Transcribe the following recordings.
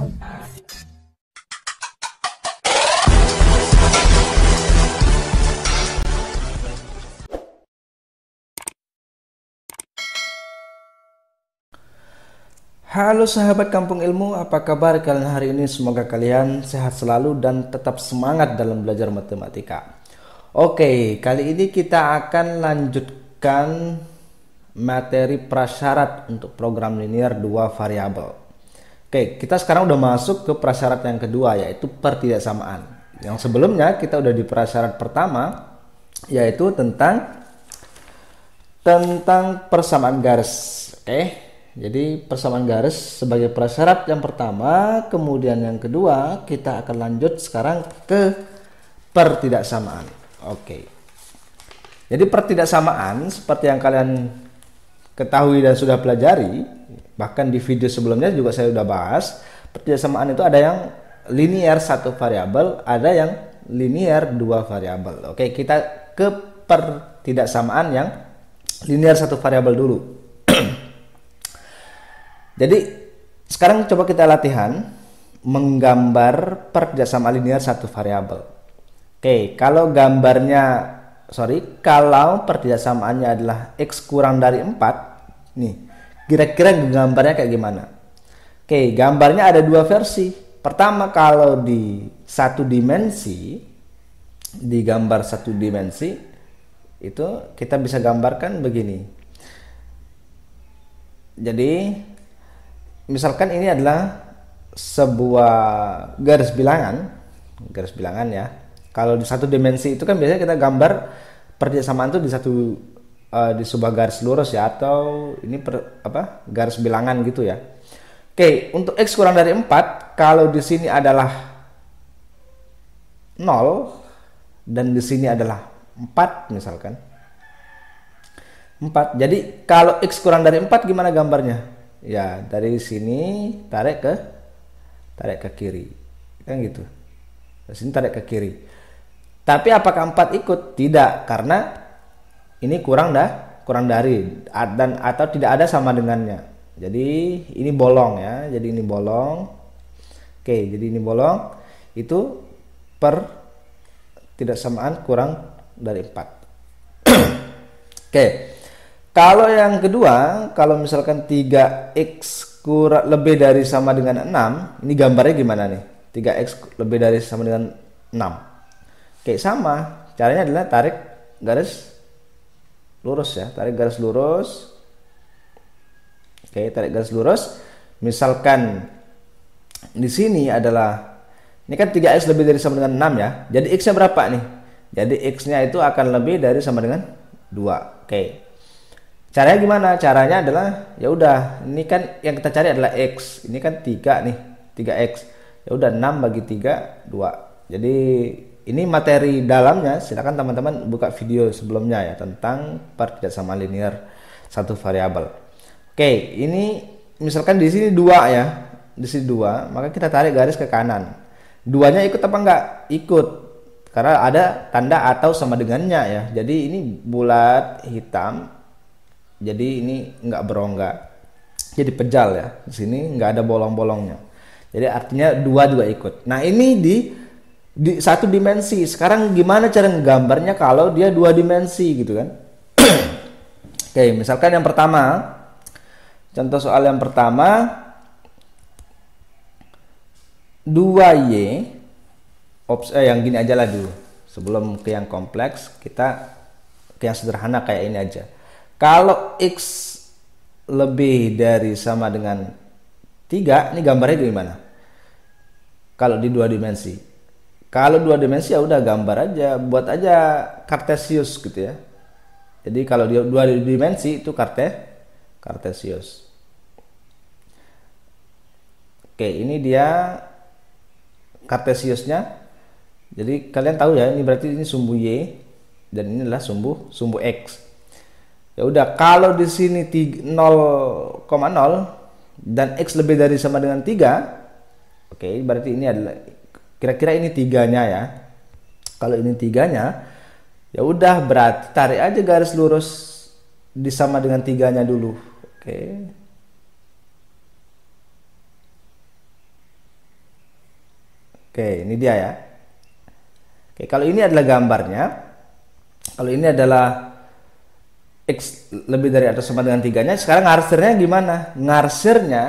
Halo sahabat kampung ilmu, apa kabar kalian hari ini? Semoga kalian sehat selalu dan tetap semangat dalam belajar matematika. Oke, kali ini kita akan lanjutkan materi prasyarat untuk program linear dua variabel. Oke, kita sekarang udah masuk ke prasyarat yang kedua yaitu pertidaksamaan. Yang sebelumnya kita udah di prasyarat pertama yaitu tentang tentang persamaan garis. Oke. Jadi persamaan garis sebagai prasyarat yang pertama, kemudian yang kedua kita akan lanjut sekarang ke pertidaksamaan. Oke. Jadi pertidaksamaan seperti yang kalian ketahui dan sudah pelajari Bahkan di video sebelumnya juga saya sudah bahas, persamaan itu ada yang linear satu variabel, ada yang linear dua variabel. Oke, kita ke pertidaksamaan yang linear satu variabel dulu. Jadi sekarang coba kita latihan menggambar pertidaksamaan linear satu variabel. Oke, kalau gambarnya sorry, kalau pertidaksamaannya adalah x kurang dari 4, nih Kira-kira gambarnya kayak gimana? Oke, gambarnya ada dua versi. Pertama kalau di satu dimensi, di gambar satu dimensi itu kita bisa gambarkan begini. Jadi misalkan ini adalah sebuah garis bilangan, garis bilangan ya. Kalau di satu dimensi itu kan biasanya kita gambar persamaan itu di satu uh, di sebuah garis lurus ya atau ini per, apa garis bilangan gitu ya. Oke, untuk x kurang dari 4 kalau di sini adalah 0 dan di sini adalah 4 misalkan. 4. Jadi kalau x kurang dari 4 gimana gambarnya? Ya, dari sini tarik ke tarik ke kiri. Kan gitu. Dari sini tarik ke kiri. Tapi apakah 4 ikut? Tidak, karena ini kurang dah kurang dari dan atau tidak ada sama dengannya jadi ini bolong ya jadi ini bolong oke jadi ini bolong itu per tidak samaan kurang dari 4 oke kalau yang kedua kalau misalkan 3x kurang lebih dari sama dengan 6 ini gambarnya gimana nih 3x lebih dari sama dengan 6 oke sama caranya adalah tarik garis lurus ya tarik garis lurus oke tarik garis lurus misalkan di sini adalah ini kan 3x lebih dari sama dengan 6 ya jadi x nya berapa nih jadi x nya itu akan lebih dari sama dengan 2 oke caranya gimana caranya adalah ya udah ini kan yang kita cari adalah x ini kan 3 nih 3x ya udah 6 bagi 3 2 jadi ini materi dalamnya, silakan teman-teman buka video sebelumnya ya tentang sama linear satu variabel. Oke, ini misalkan di sini dua ya, di sini dua, maka kita tarik garis ke kanan. Duanya ikut apa enggak? Ikut. Karena ada tanda atau sama dengannya ya. Jadi ini bulat hitam. Jadi ini enggak berongga. Jadi pejal ya. Di sini enggak ada bolong-bolongnya. Jadi artinya dua juga ikut. Nah, ini di di satu dimensi. Sekarang gimana cara nggambarnya kalau dia dua dimensi gitu kan? Oke, misalkan yang pertama, contoh soal yang pertama 2y ops eh, yang gini aja lah dulu. Sebelum ke yang kompleks, kita ke yang sederhana kayak ini aja. Kalau x lebih dari sama dengan 3, ini gambarnya gimana? Kalau di dua dimensi kalau dua dimensi ya udah gambar aja, buat aja kartesius gitu ya. Jadi kalau dia dua dimensi itu karte kartesius. Oke, ini dia kartesiusnya. Jadi kalian tahu ya, ini berarti ini sumbu y dan ini adalah sumbu sumbu x. Ya udah, kalau di sini 0,0 dan x lebih dari sama dengan 3, oke berarti ini adalah Kira-kira ini tiganya ya. Kalau ini tiganya, ya udah berat tarik aja garis lurus disama dengan tiganya dulu. Oke. Oke, ini dia ya. Oke, kalau ini adalah gambarnya. Kalau ini adalah X lebih dari atau sama dengan tiganya. Sekarang ngarsirnya gimana? Ngarsirnya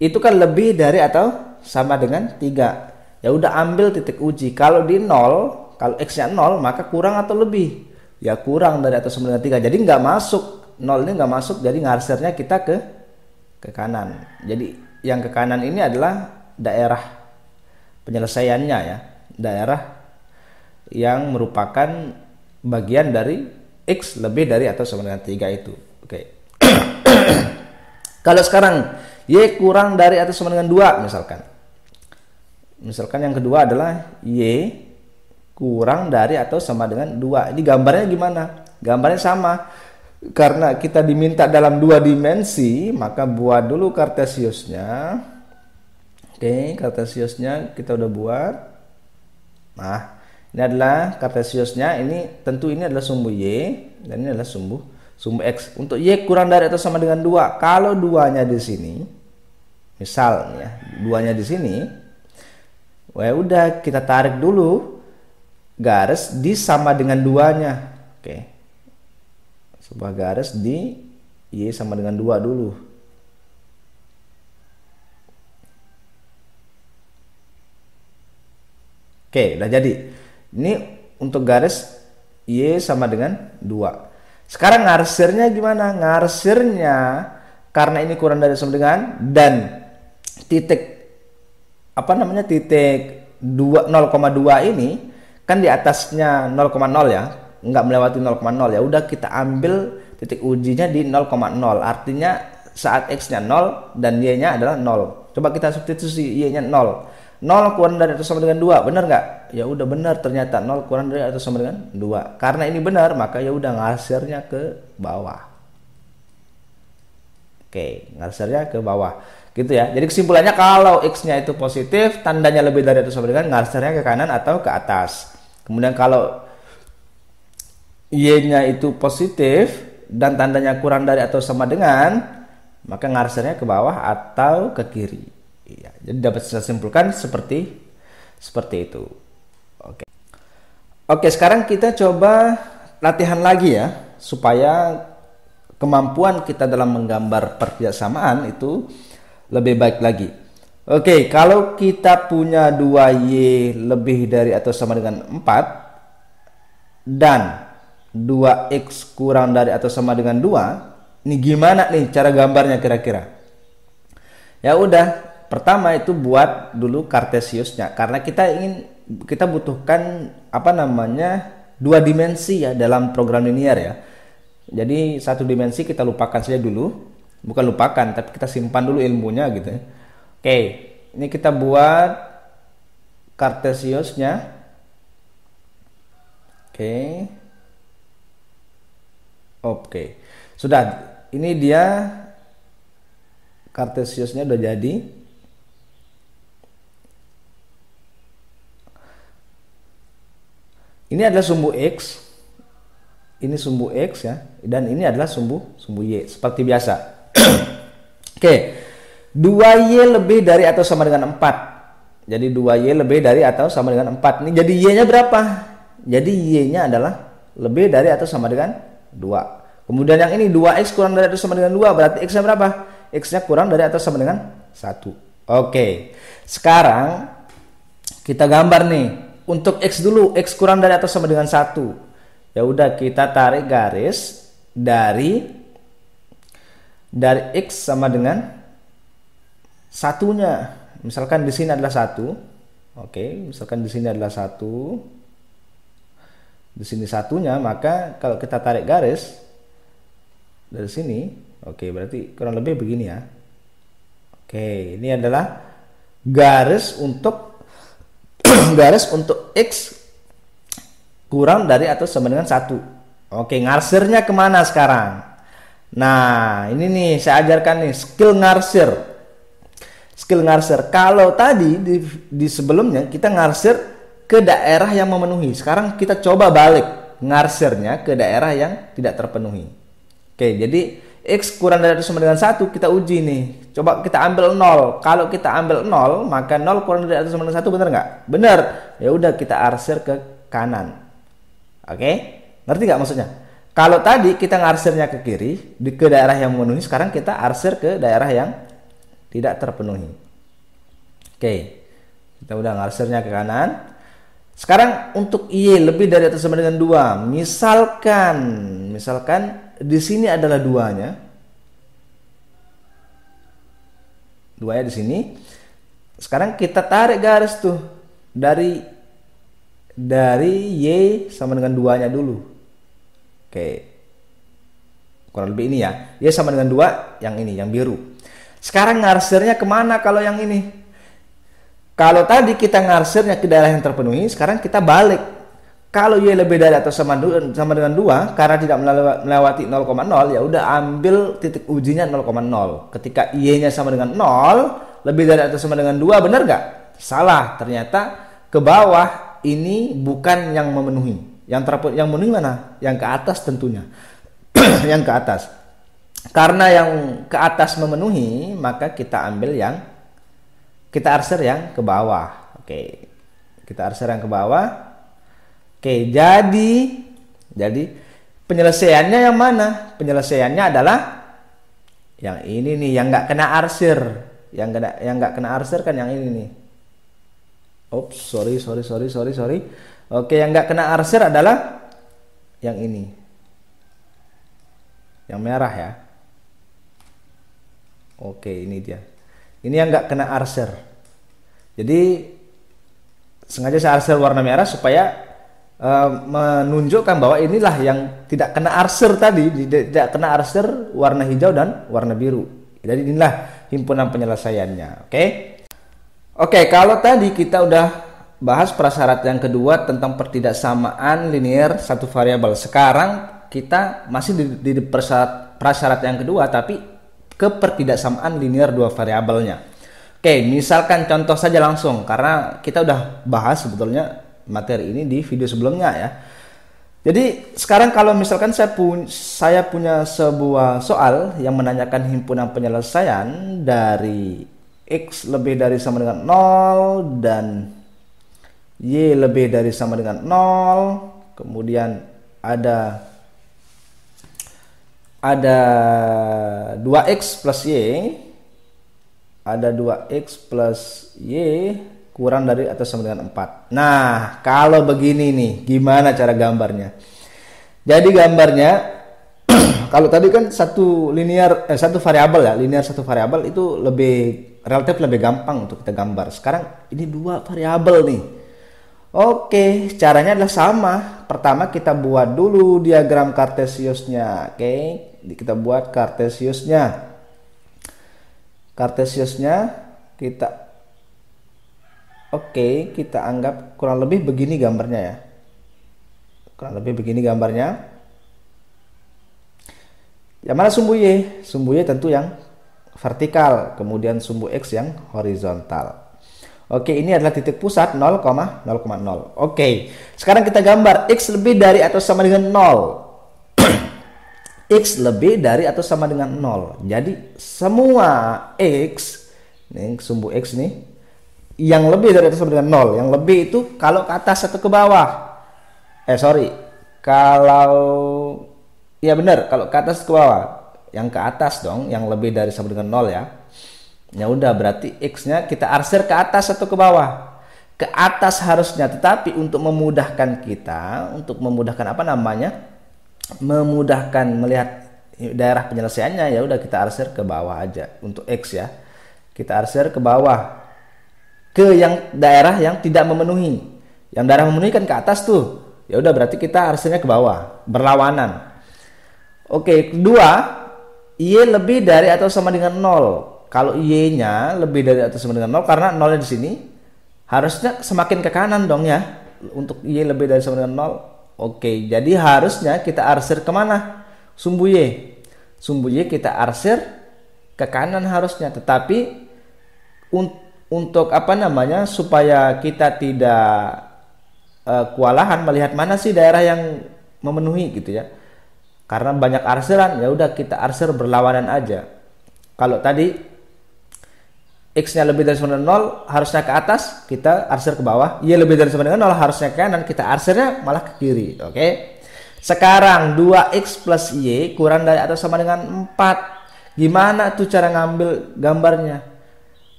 itu kan lebih dari atau sama dengan 3. Ya udah ambil titik uji. Kalau di 0, kalau x-nya 0 maka kurang atau lebih. Ya kurang dari atau sama dengan 3. Jadi nggak masuk. 0 ini nggak masuk jadi ngarsernya kita ke ke kanan. Jadi yang ke kanan ini adalah daerah penyelesaiannya ya. Daerah yang merupakan bagian dari x lebih dari atau sama dengan 3 itu. Oke. Okay. Kalau sekarang Y kurang dari atau sama dengan 2 misalkan. Misalkan yang kedua adalah Y kurang dari atau sama dengan 2. Ini gambarnya gimana? Gambarnya sama. Karena kita diminta dalam dua dimensi, maka buat dulu kartesiusnya. Oke, kartesiusnya kita udah buat. Nah, ini adalah kartesiusnya. Ini tentu ini adalah sumbu Y dan ini adalah sumbu sumbu X. Untuk Y kurang dari atau sama dengan 2. Kalau duanya di sini, misalnya duanya di sini, Wah oh, well, ya udah kita tarik dulu garis di sama dengan duanya. Oke. Okay. Sebuah garis di Y sama dengan dua dulu. Oke, okay, udah jadi. Ini untuk garis Y sama dengan dua. Sekarang ngarsirnya gimana? Ngarsirnya karena ini kurang dari sama dengan dan titik apa namanya titik 2 0,2 ini kan di atasnya 0,0 ya nggak melewati 0,0 ya udah kita ambil titik ujinya di 0,0 artinya saat x nya 0 dan y nya adalah 0 coba kita substitusi y nya 0 0 kurang dari atau sama dengan 2 benar nggak ya udah benar ternyata 0 kurang dari atau sama dengan 2 karena ini benar maka ya udah ngasirnya ke bawah oke ngasirnya ke bawah gitu ya. Jadi kesimpulannya kalau x-nya itu positif, tandanya lebih dari atau sama dengan ngasternya ke kanan atau ke atas. Kemudian kalau y-nya itu positif dan tandanya kurang dari atau sama dengan, maka ngasternya ke bawah atau ke kiri. Iya. Jadi dapat saya simpulkan seperti seperti itu. Oke. Oke, sekarang kita coba latihan lagi ya supaya kemampuan kita dalam menggambar perkirasamaan itu lebih baik lagi. Oke, kalau kita punya 2Y lebih dari atau sama dengan 4 dan 2X kurang dari atau sama dengan 2, ini gimana nih cara gambarnya kira-kira? Ya udah, pertama itu buat dulu kartesiusnya karena kita ingin kita butuhkan apa namanya dua dimensi ya dalam program linear ya jadi satu dimensi kita lupakan saja dulu bukan lupakan tapi kita simpan dulu ilmunya gitu ya. Oke, ini kita buat kartesiusnya. Oke. Oke. Sudah, ini dia kartesiusnya udah jadi. Ini adalah sumbu X. Ini sumbu X ya, dan ini adalah sumbu sumbu Y seperti biasa. Oke. 2Y lebih dari atau sama dengan 4. Jadi 2Y lebih dari atau sama dengan 4. Ini jadi Y-nya berapa? Jadi Y-nya adalah lebih dari atau sama dengan 2. Kemudian yang ini 2X kurang dari atau sama dengan 2. Berarti X-nya berapa? X-nya kurang dari atau sama dengan 1. Oke. Sekarang kita gambar nih. Untuk X dulu, X kurang dari atau sama dengan 1. Ya udah kita tarik garis dari dari X sama dengan satunya. Misalkan di sini adalah satu. Oke, misalkan di sini adalah satu. Di sini satunya, maka kalau kita tarik garis dari sini, oke berarti kurang lebih begini ya. Oke, ini adalah garis untuk garis untuk X kurang dari atau sama dengan satu. Oke, ngarsirnya kemana sekarang? Nah, ini nih saya ajarkan nih skill ngarsir. Skill ngarsir. Kalau tadi di, di sebelumnya kita ngarsir ke daerah yang memenuhi. Sekarang kita coba balik ngarsirnya ke daerah yang tidak terpenuhi. Oke, jadi X kurang dari sama dengan 1 kita uji nih. Coba kita ambil 0. Kalau kita ambil 0, maka 0 kurang dari sama dengan 1 benar nggak? Benar. Ya udah kita arsir ke kanan. Oke? Ngerti nggak maksudnya? Kalau tadi kita ngarsirnya ke kiri, di ke daerah yang memenuhi, sekarang kita arsir ke daerah yang tidak terpenuhi. Oke. Kita udah ngarsirnya ke kanan. Sekarang untuk Y lebih dari atau sama dengan dua, Misalkan, misalkan di sini adalah duanya. Duanya di sini. Sekarang kita tarik garis tuh dari dari Y sama dengan duanya dulu Oke. Kurang lebih ini ya. Ya sama dengan dua yang ini, yang biru. Sekarang ngarsirnya kemana kalau yang ini? Kalau tadi kita ngarsirnya ke daerah yang terpenuhi, sekarang kita balik. Kalau Y lebih dari atau sama, sama dengan 2 karena tidak melewati 0,0 ya udah ambil titik ujinya 0,0. Ketika Y-nya sama dengan 0, lebih dari atau sama dengan 2 benar nggak? Salah, ternyata ke bawah ini bukan yang memenuhi. Yang terput yang mending mana? Yang ke atas tentunya. yang ke atas. Karena yang ke atas memenuhi, maka kita ambil yang kita arsir yang ke bawah. Oke. Kita arsir yang ke bawah. Oke, jadi jadi penyelesaiannya yang mana? Penyelesaiannya adalah yang ini nih yang nggak kena arsir. Yang kena yang nggak kena arsir kan yang ini nih. Oops, sorry, sorry, sorry, sorry, sorry. Oke, yang nggak kena arsir adalah yang ini. Yang merah ya. Oke, ini dia. Ini yang nggak kena arsir. Jadi sengaja saya arsir warna merah supaya uh, menunjukkan bahwa inilah yang tidak kena arsir tadi, tidak kena arsir warna hijau dan warna biru. Jadi inilah himpunan penyelesaiannya. Oke. Oke, kalau tadi kita udah bahas prasyarat yang kedua tentang pertidaksamaan linear satu variabel. Sekarang kita masih di, di prasyarat, prasyarat yang kedua tapi ke pertidaksamaan linear dua variabelnya. Oke, misalkan contoh saja langsung karena kita udah bahas sebetulnya materi ini di video sebelumnya ya. Jadi sekarang kalau misalkan saya, pu saya punya sebuah soal yang menanyakan himpunan penyelesaian dari x lebih dari sama dengan 0 dan Y lebih dari sama dengan 0. Kemudian ada ada 2x plus y ada 2x plus y kurang dari atau sama dengan 4 nah kalau begini nih gimana cara gambarnya jadi gambarnya kalau tadi kan satu linear eh, satu variabel ya linear satu variabel itu lebih relatif lebih gampang untuk kita gambar sekarang ini dua variabel nih Oke, caranya adalah sama. Pertama kita buat dulu diagram kartesiusnya, oke? Kita buat kartesiusnya. Kartesiusnya kita Oke, kita anggap kurang lebih begini gambarnya ya. Kurang lebih begini gambarnya. Yang mana sumbu Y? Sumbu Y tentu yang vertikal, kemudian sumbu X yang horizontal. Oke, ini adalah titik pusat 0,0,0. Oke, sekarang kita gambar X lebih dari atau sama dengan 0. X lebih dari atau sama dengan 0. Jadi semua X, nih sumbu X nih, yang lebih dari atau sama dengan 0. Yang lebih itu kalau ke atas atau ke bawah. Eh, sorry. Kalau, ya benar, kalau ke atas ke bawah. Yang ke atas dong, yang lebih dari sama dengan 0 ya Ya udah berarti X-nya kita arsir ke atas atau ke bawah. Ke atas harusnya, tetapi untuk memudahkan kita, untuk memudahkan apa namanya? Memudahkan melihat daerah penyelesaiannya ya udah kita arsir ke bawah aja untuk X ya. Kita arsir ke bawah ke yang daerah yang tidak memenuhi. Yang daerah memenuhi kan ke atas tuh. Ya udah berarti kita arsirnya ke bawah, berlawanan. Oke, kedua, Y lebih dari atau sama dengan nol. Kalau Y-nya lebih dari atau sama dengan 0 karena 0 di sini harusnya semakin ke kanan dong ya. Untuk Y lebih dari sama dengan 0. Oke, jadi harusnya kita arsir kemana? Sumbu Y. Sumbu Y kita arsir ke kanan harusnya. Tetapi un untuk apa namanya supaya kita tidak uh, kewalahan melihat mana sih daerah yang memenuhi gitu ya karena banyak arsiran ya udah kita arsir berlawanan aja kalau tadi X-nya lebih dari sama dengan 0 harusnya ke atas kita arsir ke bawah Y lebih dari sama dengan 0 harusnya ke kanan kita arsirnya malah ke kiri oke okay? sekarang 2X plus Y kurang dari atau sama dengan 4 gimana tuh cara ngambil gambarnya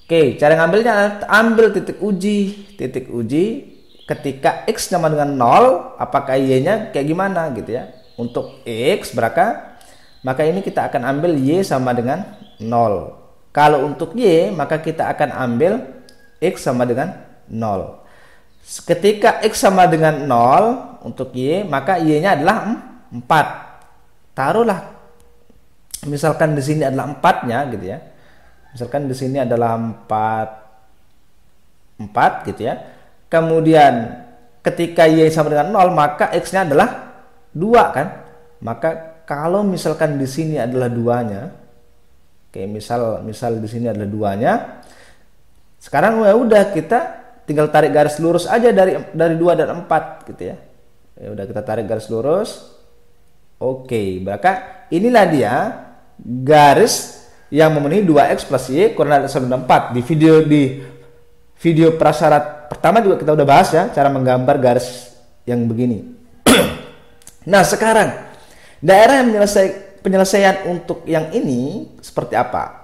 oke okay, cara ngambilnya ambil titik uji titik uji ketika X sama dengan 0 apakah Y nya kayak gimana gitu ya untuk X beraka maka ini kita akan ambil Y sama dengan 0 kalau untuk Y, maka kita akan ambil X sama dengan 0. Ketika X sama dengan 0 untuk Y, maka Y-nya adalah 4. Taruhlah, misalkan di sini adalah 4-nya gitu ya. Misalkan di sini adalah 4, 4 gitu ya. Kemudian ketika Y sama dengan 0, maka X-nya adalah 2 kan. Maka kalau misalkan di sini adalah 2-nya, Oke, misal misal di sini adalah duanya. Sekarang ya udah kita tinggal tarik garis lurus aja dari dari dua dan empat gitu ya. Ya udah kita tarik garis lurus. Oke, maka inilah dia garis yang memenuhi 2x plus y kurang dari dan 4. Di video di video prasyarat pertama juga kita udah bahas ya cara menggambar garis yang begini. nah, sekarang daerah yang menyelesaikan penyelesaian untuk yang ini seperti apa?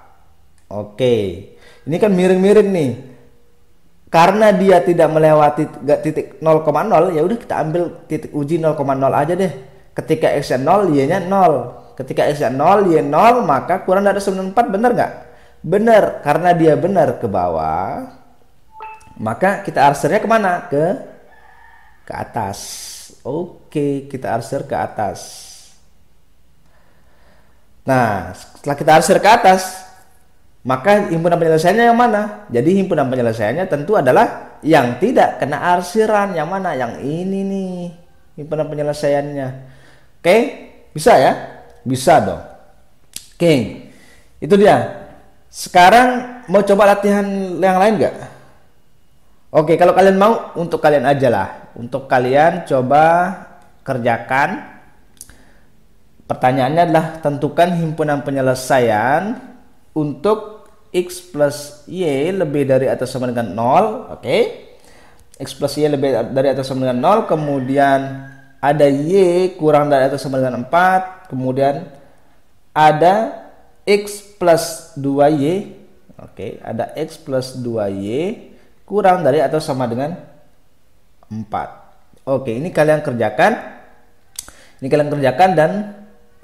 Oke, ini kan miring-miring nih. Karena dia tidak melewati titik 0,0, ya udah kita ambil titik uji 0,0 aja deh. Ketika x 0, y-nya 0. Ketika x 0, y 0, maka kurang dari 94, benar nggak? Benar, karena dia benar ke bawah, maka kita arsirnya kemana? Ke ke atas. Oke, kita arsir ke atas. Nah, setelah kita arsir ke atas, maka himpunan penyelesaiannya yang mana? Jadi himpunan penyelesaiannya tentu adalah yang tidak kena arsiran, yang mana? Yang ini nih himpunan penyelesaiannya. Oke, bisa ya? Bisa dong. Oke, itu dia. Sekarang mau coba latihan yang lain nggak? Oke, kalau kalian mau untuk kalian aja lah. Untuk kalian coba kerjakan Pertanyaannya adalah tentukan himpunan penyelesaian untuk x plus y lebih dari atau sama dengan 0, oke? Okay? X plus y lebih dari atau sama dengan 0, kemudian ada y kurang dari atau sama dengan 4, kemudian ada x plus 2y, oke, okay? ada x plus 2y kurang dari atau sama dengan 4. Oke, okay, ini kalian kerjakan. Ini kalian kerjakan dan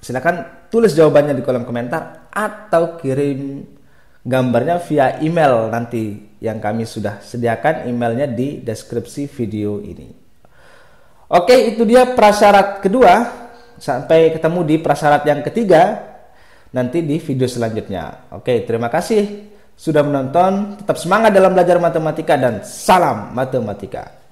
Silahkan tulis jawabannya di kolom komentar atau kirim gambarnya via email nanti yang kami sudah sediakan emailnya di deskripsi video ini. Oke, itu dia prasyarat kedua. Sampai ketemu di prasyarat yang ketiga nanti di video selanjutnya. Oke, terima kasih sudah menonton. Tetap semangat dalam belajar matematika dan salam matematika.